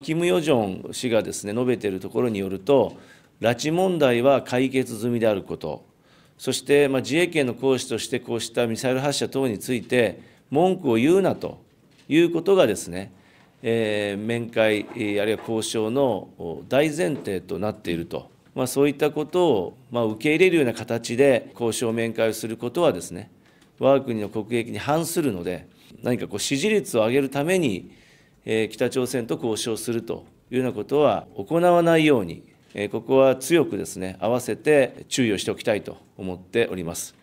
キム・ヨジョン氏がですね述べているところによると、拉致問題は解決済みであること、そして、ま自衛権の行使としてこうしたミサイル発射等について、文句を言うなということがですね、えー、面会、あるいは交渉の大前提となっていると、まあ、そういったことを、ま受け入れるような形で交渉、面会をすることはですね、我が国の国益に反するので、何かこう支持率を上げるために、北朝鮮と交渉するというようなことは行わないように、ここは強くですね、合わせて注意をしておきたいと思っております。